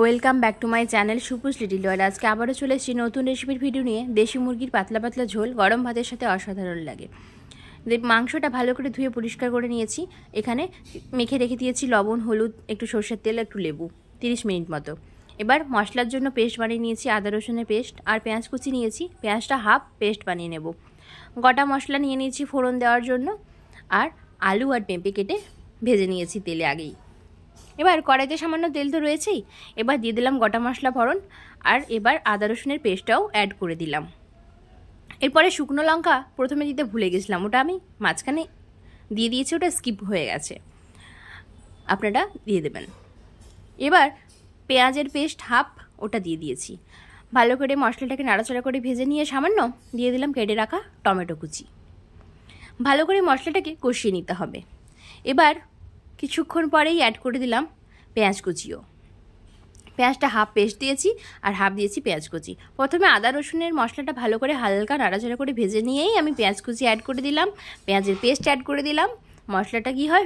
welcome back to my channel সুপুষ লিটি ওয়াল আজকে আবারও চলে এসেছি নতুন রেসিপির ভিডিও নিয়ে দেশি মুরগির পাতলা পাতলা ঝোল গরম ভাতের সাথে অসাধারণ লাগে মাংসটা ভালো করে ধুয়ে পরিষ্কার করে নিয়েছি এখানে মেখে রেখে দিয়েছি লবণ হলুদ একটু সর্ষের তেল একটু লেবু তিরিশ মিনিট মতো এবার মশলার জন্য পেস্ট বানিয়ে নিয়েছি আদা রসুনের পেস্ট আর পেঁয়াজ কুচি নিয়েছি পেঁয়াজটা হাফ পেস্ট বানিয়ে নেব গোটা মশলা নিয়ে নিয়েছি ফোড়ন দেওয়ার জন্য আর আলু আর পেঁপে কেটে ভেজে নিয়েছি তেলে আগেই এবার কড়াইতে সামান্য তেল তো রয়েছেই এবার দিয়ে দিলাম গোটা মশলা ভরণ আর এবার আদা রসুনের পেস্টটাও অ্যাড করে দিলাম এরপরে শুকনো লঙ্কা প্রথমে দিতে ভুলে গেছিলাম ওটা আমি মাঝখানে দিয়ে দিয়েছি ওটা স্কিপ হয়ে গেছে আপনারা দিয়ে দেবেন এবার পেঁয়াজের পেস্ট হাফ ওটা দিয়ে দিয়েছি ভালো করে মশলাটাকে নাড়াচাড়া করে ভেজে নিয়ে সামান্য দিয়ে দিলাম কেটে রাখা টমেটো কুচি ভালো করে মশলাটাকে কষিয়ে নিতে হবে এবার কিছুক্ষণ পরেই অ্যাড করে দিলাম পেঁয়াজ কুচিও পেঁয়াজটা হাফ পেস্ট দিয়েছি আর হাফ দিয়েছি পেঁয়াজ কুচি প্রথমে আদা রসুনের মশলাটা ভালো করে হালকা নাড়াচাড়া করে ভেজে নিয়েই আমি পেঁয়াজ কুচি অ্যাড করে দিলাম পেঁয়াজের পেস্ট অ্যাড করে দিলাম মশলাটা কি হয়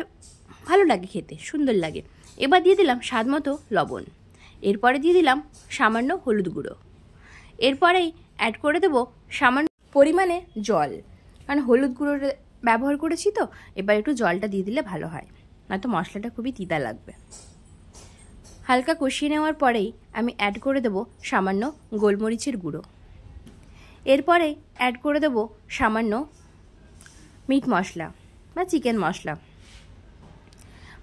ভালো লাগে খেতে সুন্দর লাগে এবার দিয়ে দিলাম স্বাদ মতো লবণ এরপরে দিয়ে দিলাম সামান্য হলুদ গুঁড়ো এরপরেই অ্যাড করে দেব সামান্য পরিমাণে জল কারণ হলুদ গুঁড়োটা ব্যবহার করেছি তো এবার একটু জলটা দিয়ে দিলে ভালো হয় নয়তো মশলাটা খুবই তিতা লাগবে হালকা কষিয়ে নেওয়ার পরেই আমি অ্যাড করে দেব সামান্য গোলমরিচের গুঁড়ো এরপরে অ্যাড করে দেব সামান্য মিট মশলা বা চিকেন মশলা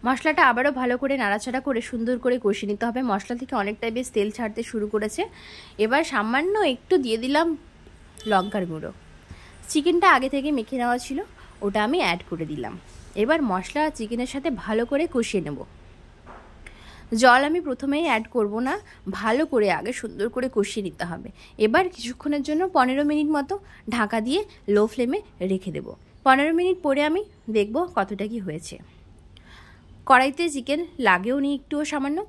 মশলাটা আবারও ভালো করে নাড়াচাড়া করে সুন্দর করে কষিয়ে নিতে হবে মশলা থেকে অনেকটাই বেশ তেল ছাড়তে শুরু করেছে এবার সামান্য একটু দিয়ে দিলাম লঙ্কার গুঁড়ো চিকেনটা আগে থেকে মেখে নেওয়া ছিল ওটা আমি অ্যাড করে দিলাম এবার মশলা আর চিকেনের সাথে ভালো করে কষিয়ে নেব জল আমি প্রথমেই অ্যাড করব না ভালো করে আগে সুন্দর করে কষিয়ে নিতে হবে এবার কিছুক্ষণের জন্য পনেরো মিনিট মতো ঢাকা দিয়ে লো ফ্লেমে রেখে দেব পনেরো মিনিট পরে আমি দেখব কতটা কি হয়েছে কড়াইতে চিকেন লাগেও নি একটুও সামান্য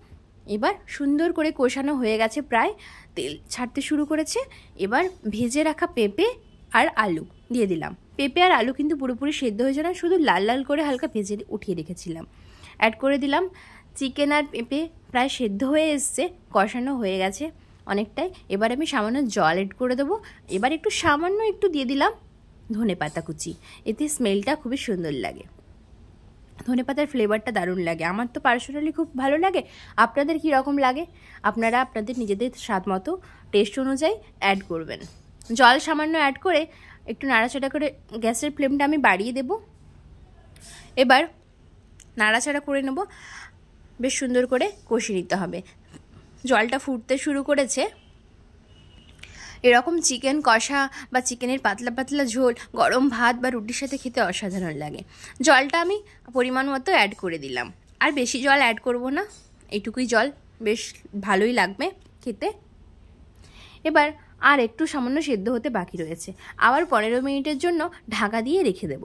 এবার সুন্দর করে কষানো হয়ে গেছে প্রায় তেল ছাড়তে শুরু করেছে এবার ভেজে রাখা পেঁপে আর আলু দিয়ে দিলাম পেঁপে আর আলু কিন্তু পুরোপুরি সেদ্ধ হয়েছে না শুধু লাল লাল করে হালকা ভেজে উঠিয়ে রেখেছিলাম অ্যাড করে দিলাম চিকেন আর পেঁপে প্রায় সেদ্ধ হয়ে এসছে কষানো হয়ে গেছে অনেকটাই এবার আমি সামান্য জল এড করে দেবো এবার একটু সামান্য একটু দিয়ে দিলাম ধনে পাতা কুচি এতে স্মেলটা খুবই সুন্দর লাগে ধনে পাতার ফ্লেভারটা দারুণ লাগে আমার তো পার্সোনালি খুব ভালো লাগে আপনাদের কি রকম লাগে আপনারা আপনাদের নিজেদের স্বাদ মতো টেস্ট অনুযায়ী অ্যাড করবেন জল সামান্য অ্যাড করে একটু নাড়াচাড়া করে গ্যাসের ফ্লেমটা আমি বাড়িয়ে দেব এবার নাড়াচাড়া করে নেব বেশ সুন্দর করে কষি নিতে হবে জলটা ফুটতে শুরু করেছে এরকম চিকেন কষা বা চিকেনের পাতলা পাতলা ঝোল গরম ভাত বা রুটির সাথে খেতে অসাধারণ লাগে জলটা আমি পরিমাণ মতো অ্যাড করে দিলাম আর বেশি জল অ্যাড করব না এইটুকুই জল বেশ ভালোই লাগবে খেতে এবার আর একটু সামান্য সেদ্ধ হতে বাকি রয়েছে আবার পনেরো মিনিটের জন্য ঢাকা দিয়ে রেখে দেব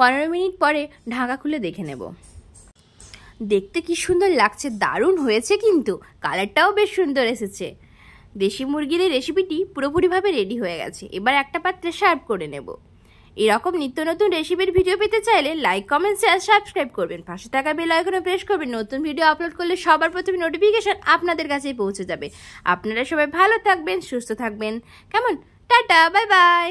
পনেরো মিনিট পরে ঢাকা খুলে দেখে নেব দেখতে কি সুন্দর লাগছে দারুণ হয়েছে কিন্তু কালারটাও বেশ সুন্দর এসেছে দেশি মুরগির রেসিপিটি পুরোপুরিভাবে রেডি হয়ে গেছে এবার একটা পাত্রে সার্ভ করে নেব এরকম নিত্য নতুন রেসিপির ভিডিও পেতে চাইলে লাইক কমেন্ট শেয়ার সাবস্ক্রাইব করবেন পাশে থাকা বেল আইকনে প্রেস করবেন নতুন ভিডিও আপলোড করলে সবার প্রথমে নোটিফিকেশান আপনাদের কাছেই পৌঁছে যাবে আপনারা সবাই ভালো থাকবেন সুস্থ থাকবেন কেমন টাটা বাই বাই